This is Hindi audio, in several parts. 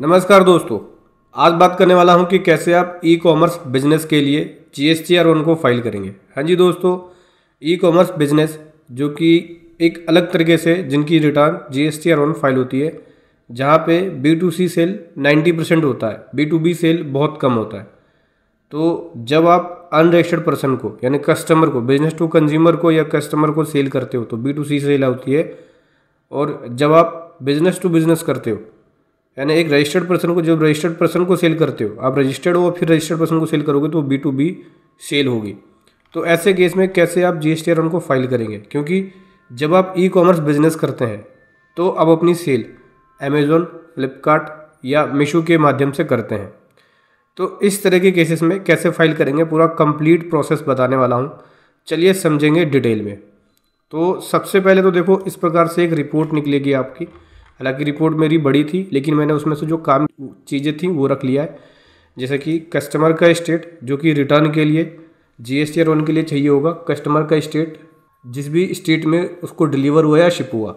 नमस्कार दोस्तों आज बात करने वाला हूं कि कैसे आप ई कॉमर्स बिजनेस के लिए G S T R one को फाइल करेंगे हाँ जी दोस्तों ई कॉमर्स बिजनेस जो कि एक अलग तरीके से जिनकी return G S T R one file होती है जहाँ पे B to C sale ninety percent होता है बी टू बी सेल बहुत कम होता है तो जब आप अनरजिस्टर्ड पर्सन को यानी कस्टमर को बिजनेस टू कंज्यूमर को या कस्टमर को सेल करते हो तो बी टू सी सेल होती है और जब आप बिजनेस टू बिजनेस करते हो यानी एक रजिस्टर्ड पर्सन को जब रजिस्टर्ड पर्सन को सेल करते हो आप रजिस्टर्ड हो फिर रजिस्टर्ड पर्सन को सेल करोगे तो बी टू बी सेल होगी तो ऐसे केस में कैसे आप जी एस टी को फाइल करेंगे क्योंकि जब आप ई कॉमर्स बिजनेस करते हैं तो आप अपनी सेल अमेज़ोन फ्लिपकार्ट या मीशो के माध्यम से करते हैं तो इस तरह के केसेस में कैसे फाइल करेंगे पूरा कंप्लीट प्रोसेस बताने वाला हूँ चलिए समझेंगे डिटेल में तो सबसे पहले तो देखो इस प्रकार से एक रिपोर्ट निकलेगी आपकी हालांकि रिपोर्ट मेरी बड़ी थी लेकिन मैंने उसमें से जो काम चीज़ें थी वो रख लिया है जैसे कि कस्टमर का स्टेट जो कि रिटर्न के लिए जी एस टी के लिए चाहिए होगा कस्टमर का स्टेट जिस भी स्टेट में उसको डिलीवर हुआ या शिप हुआ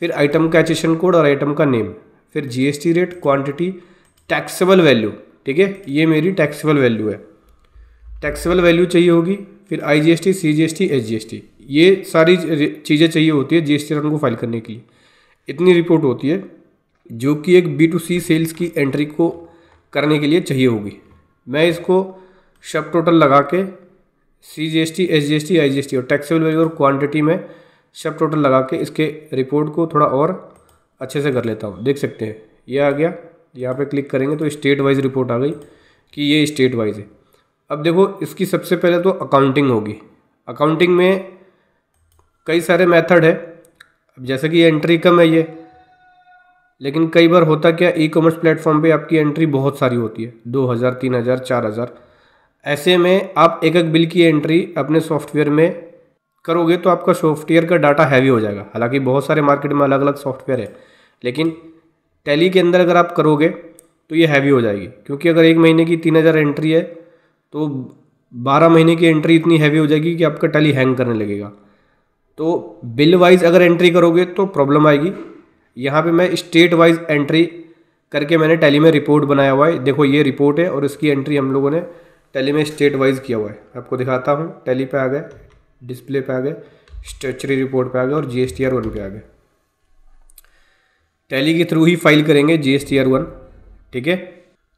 फिर आइटम का एचेशन कोड और आइटम का नेम फिर जी रेट क्वान्टिटी टैक्सेबल वैल्यू ठीक है ये मेरी टैक्सेबल वैल्यू है टैक्सेबल वैल्यू चाहिए होगी फिर आई जी एस ये सारी चीज़ें चाहिए होती है जी एस को फाइल करने के लिए इतनी रिपोर्ट होती है जो कि एक बी टू सी सेल्स की एंट्री को करने के लिए चाहिए होगी मैं इसको शब टोटल लगा के C G S T S G S T I G S T और टैक्सेबल वैल्यू और क्वांटिटी में शब टोटल लगा के इसके रिपोर्ट को थोड़ा और अच्छे से कर लेता हूँ देख सकते हैं ये आ गया यहाँ पे क्लिक करेंगे तो स्टेट वाइज रिपोर्ट आ गई कि ये स्टेट वाइज है अब देखो इसकी सबसे पहले तो अकाउंटिंग होगी अकाउंटिंग में कई सारे मेथड है अब जैसे कि एंट्री कम है ये लेकिन कई बार होता क्या ई कॉमर्स प्लेटफॉर्म पे आपकी एंट्री बहुत सारी होती है दो हज़ार तीन हज़ार चार हज़ार ऐसे में आप एक एक बिल की एंट्री अपने सॉफ्टवेयर में करोगे तो आपका सॉफ्टवेयर का डाटा हैवी हो जाएगा हालांकि बहुत सारे मार्केट में अलग अलग सॉफ्टवेयर है लेकिन टैली के अंदर अगर आप करोगे तो ये हैवी हो जाएगी क्योंकि अगर एक महीने की तीन हज़ार एंट्री है तो बारह महीने की एंट्री इतनी हैवी हो जाएगी कि आपका टैली हैंग करने लगेगा तो बिल वाइज अगर एंट्री करोगे तो प्रॉब्लम आएगी यहाँ पे मैं स्टेट वाइज एंट्री करके मैंने टैली में रिपोर्ट बनाया हुआ है देखो ये रिपोर्ट है और इसकी एंट्री हम लोगों ने टैली में स्टेट वाइज किया हुआ है आपको दिखाता हूँ टैली पे आ गए डिस्प्ले पे आ गए स्टेचरी रिपोर्ट पे आ गए और G S T R one पे आ गए टैली के थ्रू ही फाइल करेंगे G S T R one ठीक है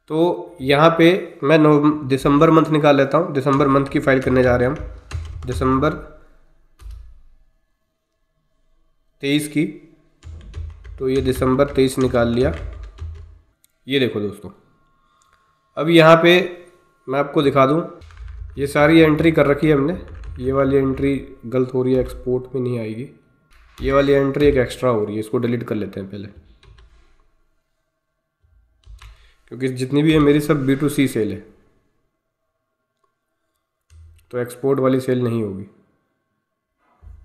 तो यहाँ पे मैं नव दिसंबर मंथ निकाल लेता हूँ दिसंबर मंथ की फाइल करने जा रहे हैं हम दिसंबर तेईस की तो ये दिसंबर तेईस निकाल लिया ये देखो दोस्तों अब यहाँ पे मैं आपको दिखा दूँ ये सारी एंट्री कर रखी है हमने ये वाली एंट्री गलत हो रही है एक्सपोर्ट में नहीं आएगी ये वाली एंट्री एक एक्स्ट्रा हो रही है इसको डिलीट कर लेते हैं पहले क्योंकि जितनी भी है मेरी सब बी टू सी सेल है तो एक्सपोर्ट वाली सेल नहीं होगी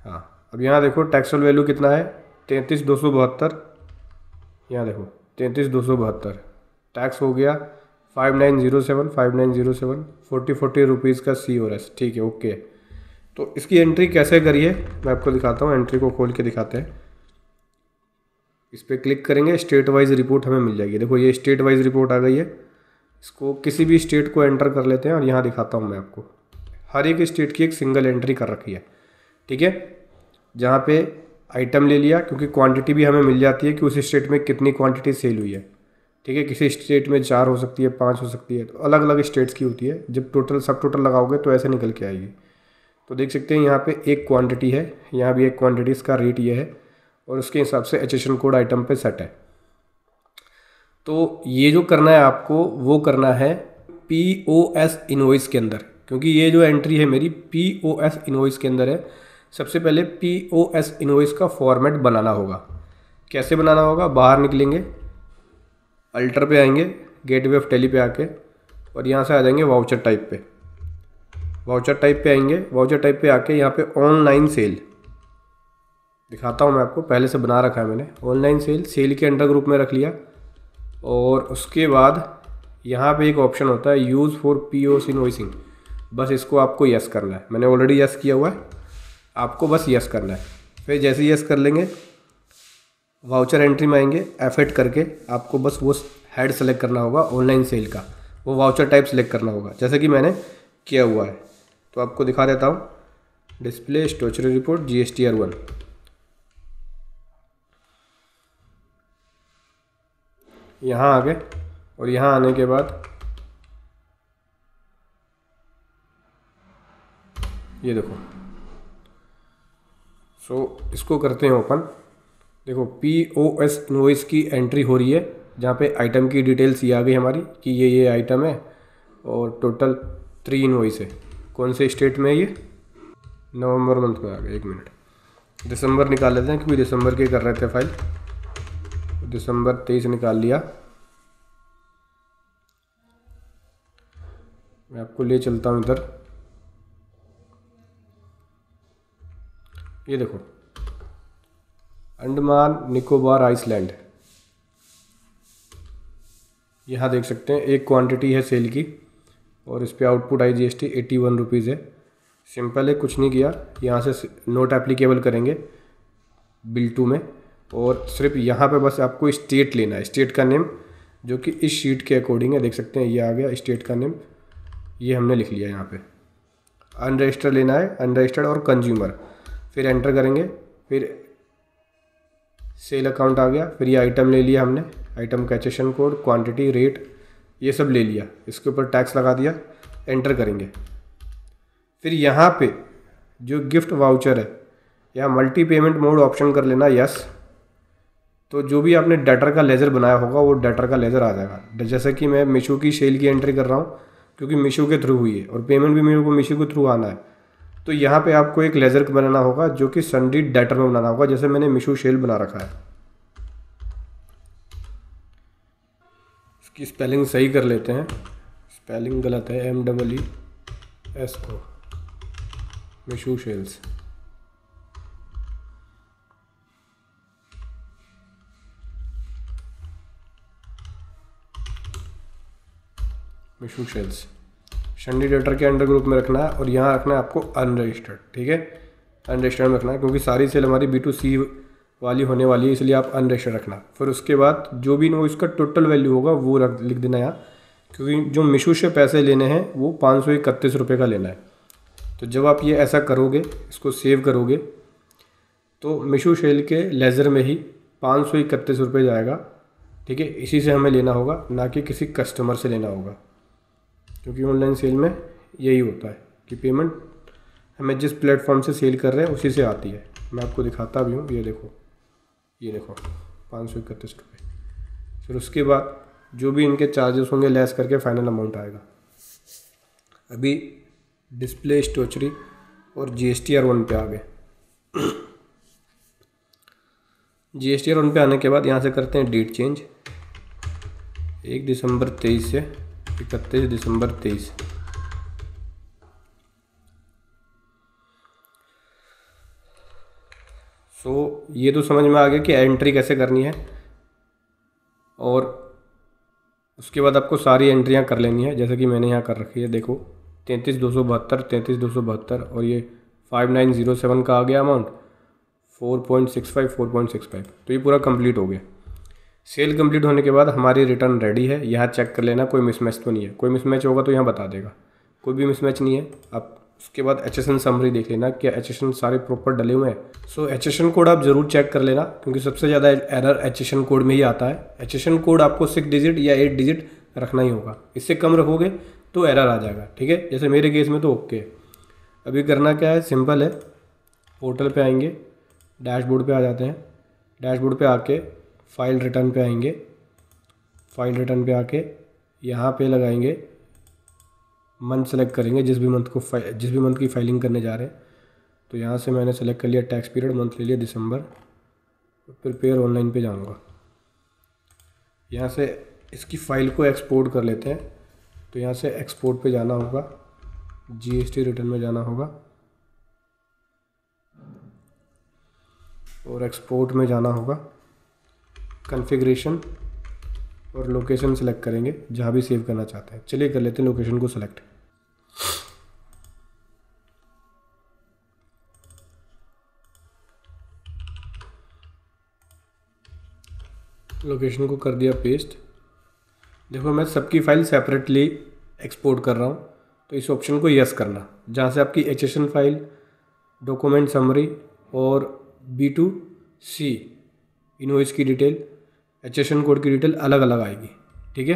हाँ अब यहाँ देखो टैक्सल वैल्यू कितना है तैंतीस दो सौ बहत्तर यहाँ देखो तैंतीस दो सौ बहत्तर टैक्स हो गया five nine zero seven five nine zero seven forty forty rupees का सी ओर एस ठीक है ओके तो इसकी एंट्री कैसे करिए मैं आपको दिखाता हूँ एंट्री को खोल के दिखाते हैं इस पर क्लिक करेंगे स्टेट वाइज रिपोर्ट हमें मिल जाएगी देखो ये स्टेट वाइज रिपोर्ट आ गई है इसको किसी भी स्टेट को एंटर कर लेते हैं और यहाँ दिखाता हूँ मैं आपको हर एक स्टेट की एक सिंगल एंट्री कर रखी है ठीक है जहाँ पे आइटम ले लिया क्योंकि क्वांटिटी भी हमें मिल जाती है कि उस स्टेट में कितनी क्वांटिटी सेल हुई है ठीक है किसी स्टेट में चार हो सकती है पाँच हो सकती है तो अलग अलग स्टेट्स की होती है जब टोटल सब टोटल लगाओगे तो ऐसे निकल के आएगी तो देख सकते हैं यहाँ पे एक क्वांटिटी है यहाँ भी एक क्वांटिटी इसका रेट ये है और उसके हिसाब से एच कोड आइटम पर सेट है तो ये जो करना है आपको वो करना है पी ओ एस इन्वॉइस के अंदर क्योंकि ये जो एंट्री है मेरी पी ओ एस इन्वॉइस के अंदर है सबसे पहले पी ओ एस इन्वॉइस का फॉर्मेट बनाना होगा कैसे बनाना होगा बाहर निकलेंगे अल्टर पे आएंगे गेट वे ऑफ टेली पे आके और यहाँ से आ जाएंगे वाउचर टाइप पे वाउचर टाइप पे आएंगे वाउचर टाइप पे आके यहाँ पे ऑनलाइन सेल दिखाता हूँ मैं आपको पहले से बना रखा है मैंने ऑनलाइन सेल सेल के अंडर ग्रुप में रख लिया और उसके बाद यहाँ पे एक ऑप्शन होता है use for P O S बस इसको आपको यस करना है मैंने ऑलरेडी यस किया हुआ है आपको बस यस करना है फिर जैसे यस कर लेंगे वाउचर एंट्री में आएंगे एफ करके आपको बस वो हेड सेलेक्ट करना होगा ऑनलाइन सेल का वो वाउचर टाइप सेलेक्ट करना होगा जैसे कि मैंने किया हुआ है तो आपको दिखा देता हूँ display statutory report G S T R one यहाँ आ गए और यहाँ आने के बाद ये देखो सो so, इसको करते हैं ओपन देखो पी ओ एस इनवॉइस की एंट्री हो रही है जहाँ पे आइटम की डिटेल्स ये आ गई हमारी कि ये ये आइटम है और टोटल थ्री इनवॉइस है कौन से स्टेट में है ये नवंबर मंथ में आ गया एक मिनट दिसंबर निकाल लेते हैं क्योंकि दिसंबर के कर रहे थे फाइल दिसंबर तेईस निकाल लिया मैं आपको ले चलता हूँ इधर ये देखो अंडमान निकोबार आइसलैंड यहाँ देख सकते हैं एक क्वांटिटी है सेल की और इस पर output I G eighty one rupees है सिंपल है कुछ नहीं किया यहाँ से नोट एप्लीकेबल करेंगे बिल टू में और सिर्फ यहाँ पे बस आपको स्टेट लेना है स्टेट का नेम जो कि इस शीट के अकॉर्डिंग है देख सकते हैं ये आ गया स्टेट का नेम ये हमने लिख लिया यहाँ पे अनरजिस्टर्ड लेना है अनरजिस्टर्ड और कंज्यूमर फिर एंटर करेंगे फिर सेल अकाउंट आ गया फिर ये आइटम ले लिया हमने आइटम कैचेशन कोड क्वांटिटी रेट ये सब ले लिया इसके ऊपर टैक्स लगा दिया एंटर करेंगे फिर यहाँ पे जो गिफ्ट वाउचर है या मल्टी पेमेंट मोड ऑप्शन कर लेना यस तो जो भी आपने डेटर का लेज़र बनाया होगा वो डेटर का लेज़र आ जाएगा जैसे कि मैं मीशो की सेल की एंट्री कर रहा हूँ क्योंकि मीशो के थ्रू हुई है और पेमेंट भी मेरे को मीशो के थ्रू आना है तो यहाँ पे आपको एक लेज़र बनाना होगा जो कि संडी डेटर में बनाना होगा जैसे मैंने मिशू शेल बना रखा है इसकी स्पेलिंग सही कर लेते हैं स्पेलिंग गलत है M double E S O Meesho sales Meesho sales कैंडिडेटर के अंडर ग्रुप में रखना है और यहाँ रखना है आपको अनरजिस्टर्ड ठीक है अनरजिस्टर्ड में रखना है क्योंकि सारी सेल हमारी बी टू सी वाली होने वाली है इसलिए आप अनरजिस्टर्ड रखना फिर उसके बाद जो भी इनवॉइस इसका टोटल वैल्यू होगा वो रख लिख देना यहाँ क्योंकि जो मिशू से पैसे लेने हैं वो पाँच सौ इकतीस रुपये का लेना है तो जब आप ये ऐसा करोगे इसको सेव करोगे तो मिशू शेल के लेज़र में ही पाँच सौ इकतीस रुपये जाएगा ठीक है इसी से हमें लेना होगा ना कि किसी कस्टमर से लेना होगा क्योंकि ऑनलाइन सेल में यही होता है कि पेमेंट हमें जिस प्लेटफॉर्म से सेल कर रहे हैं उसी से आती है मैं आपको दिखाता भी हूँ ये देखो ये देखो पाँच सौ इकतीस रुपये फिर उसके बाद जो भी इनके चार्जेस होंगे लेस करके फाइनल अमाउंट आएगा अभी डिस्प्ले स्टोचरी और G S T R one पे आ गए G S T R one पे आने के बाद यहाँ से करते हैं डेट चेंज एक दिसंबर तेईस से इकतीस दिसंबर तेईस सो so, ये तो समझ में आ गया कि एंट्री कैसे करनी है और उसके बाद आपको सारी एंट्रियां कर लेनी है जैसे कि मैंने यहाँ कर रखी है देखो तैंतीस दो सौ बहत्तर तैंतीस दो सौ बहत्तर और ये फाइव नाइन ज़ीरो सेवन का आ गया amount four point six five four point six five तो ये पूरा कंप्लीट हो गया सेल कंप्लीट होने के बाद हमारी रिटर्न रेडी है यहाँ चेक कर लेना कोई मिसमैच तो नहीं है कोई मिसमैच होगा तो यहाँ बता देगा कोई भी मिसमैच नहीं है आप उसके बाद एच एस एन देख लेना कि एच सारे प्रॉपर डले हुए हैं सो एच कोड आप ज़रूर चेक कर लेना क्योंकि सबसे ज़्यादा एरर एच कोड में ही आता है एच कोड आपको सिक्स डिजिट या एट डिजिट रखना ही होगा इससे कम रखोगे तो एरर आ जाएगा ठीक है जैसे मेरे केस में तो ओके अभी करना क्या है सिंपल है पोर्टल पे आएंगे डैशबोर्ड पे आ जाते हैं डैशबोर्ड पे आके फाइल रिटर्न पे आएंगे फाइल रिटर्न पे आके यहाँ पे लगाएंगे मंथ सेलेक्ट करेंगे जिस भी मंथ को जिस भी मंथ की फाइलिंग करने जा रहे हैं तो यहाँ से मैंने सेलेक्ट कर लिया टैक्स पीरियड मंथ ले लिया दिसंबर फिर पेयर ऑनलाइन पे जाऊँगा यहाँ से इसकी फ़ाइल को एक्सपोर्ट कर लेते हैं तो यहाँ से एक्सपोर्ट पे जाना होगा जीएसटी रिटर्न में जाना होगा और एक्सपोर्ट में जाना होगा कन्फिग्रेशन और लोकेशन सेलेक्ट करेंगे जहाँ भी सेव करना चाहते हैं चलिए कर लेते हैं लोकेशन को सेलेक्ट लोकेशन को कर दिया पेस्ट देखो मैं सबकी फ़ाइल सेपरेटली एक्सपोर्ट कर रहा हूँ तो इस ऑप्शन को यस करना जहाँ से आपकी एच फाइल डॉक्यूमेंट समरी और बी टू सी इनवॉइस की डिटेल एच कोड की डिटेल अलग अलग आएगी ठीक है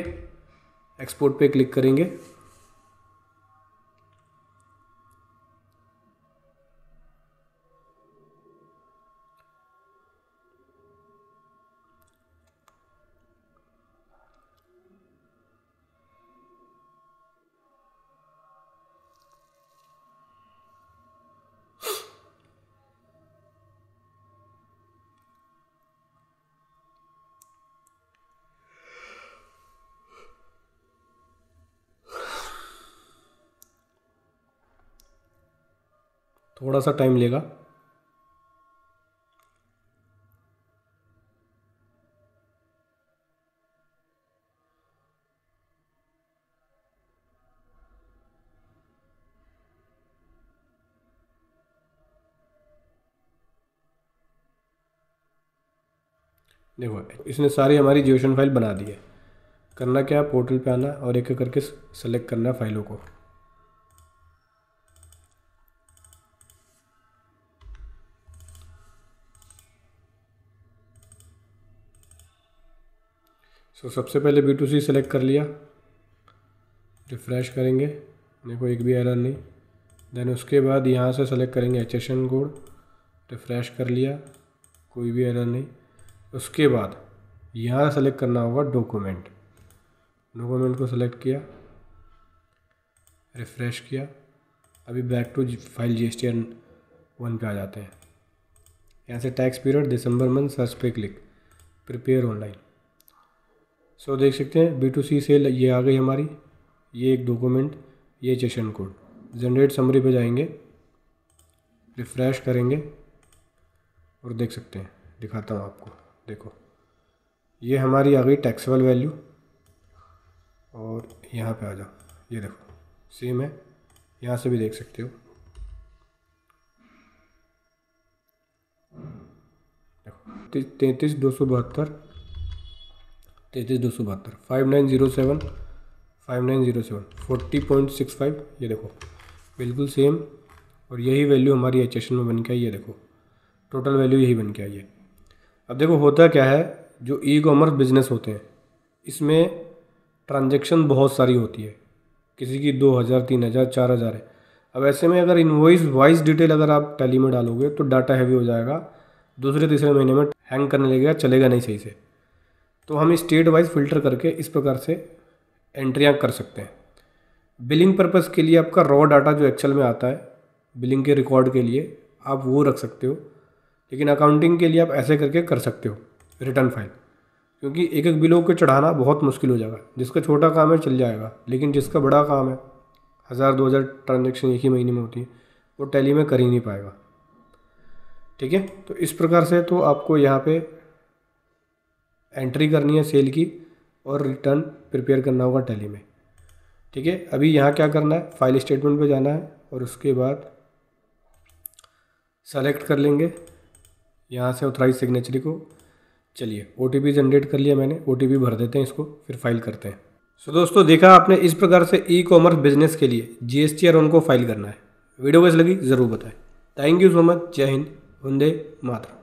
एक्सपोर्ट पे क्लिक करेंगे थोड़ा सा टाइम लेगा देखो इसने सारी हमारी जियोशन फाइल बना दी है करना क्या है पोर्टल पे आना और एक एक करके सेलेक्ट करना है फाइलों को सो तो so, सबसे पहले बी टू सी सेलेक्ट कर लिया रिफ़्रेश करेंगे देखो एक भी एरर नहीं देन उसके बाद यहाँ से सेलेक्ट करेंगे H S N code refresh कर लिया कोई भी एरर नहीं उसके बाद यहाँ सेलेक्ट करना होगा डॉक्यूमेंट डॉक्यूमेंट को सेलेक्ट किया रिफ़्रेश किया अभी back to file G S T N one पे आ जाते हैं यहाँ से tax period December month search पे click prepare online so so, देख सकते हैं बी टू सी सेल ये आ गई हमारी ये एक डॉक्यूमेंट ये चेशन कोड जनरेट समरी पे जाएंगे रिफ़्रेश करेंगे और देख सकते हैं दिखाता हूँ आपको देखो ये हमारी आ गई टैक्सेबल वैल्यू और यहाँ पे आ जाओ ये देखो सेम है यहाँ से भी देख सकते हो देखो तैंतीस दो सौ बहत्तर तैंतीस दो सौ बहत्तर five nine zero seven five nine zero seven forty point six five ये देखो बिल्कुल सेम और यही वैल्यू हमारी एच में बन के आई है देखो टोटल वैल्यू यही बन के आई है अब देखो होता क्या है जो ई कॉमर्स बिजनेस होते हैं इसमें ट्रांजेक्शन बहुत सारी होती है किसी की दो हज़ार तीन हज़ार चार हज़ार है अब ऐसे में अगर इन्वॉइस वाइज डिटेल अगर आप टैली में डालोगे तो डाटा हैवी हो जाएगा दूसरे तीसरे महीने में हैंग करने लगेगा चलेगा नहीं सही से तो हम स्टेट वाइज फिल्टर करके इस प्रकार से एंट्रियाँ कर सकते हैं बिलिंग पर्पज़ के लिए आपका रॉ डाटा जो एक्सेल में आता है बिलिंग के रिकॉर्ड के लिए आप वो रख सकते हो लेकिन अकाउंटिंग के लिए आप ऐसे करके कर सकते हो रिटर्न फाइल क्योंकि एक एक बिलों को चढ़ाना बहुत मुश्किल हो जाएगा जिसका छोटा काम है चल जाएगा लेकिन जिसका बड़ा काम है हज़ार दो हज़ार ट्रांजेक्शन एक ही महीने में होती है वो टैली में कर ही नहीं पाएगा ठीक है तो इस प्रकार से तो आपको यहाँ पे एंट्री करनी है सेल की और रिटर्न प्रिपेयर करना होगा टैली में ठीक है अभी यहाँ क्या करना है फाइल स्टेटमेंट पे जाना है और उसके बाद सेलेक्ट कर लेंगे यहाँ से ऑथराइज सिग्नेचरी को चलिए ओ जनरेट कर लिया मैंने ओ भर देते हैं इसको फिर फाइल करते हैं सो so, दोस्तों देखा आपने इस प्रकार से ई कॉमर्स बिजनेस के लिए जी एस टी को फाइल करना है वीडियो वैसे लगी ज़रूर बताएं थैंक यू सो मच जय हिंद वंदे मातरम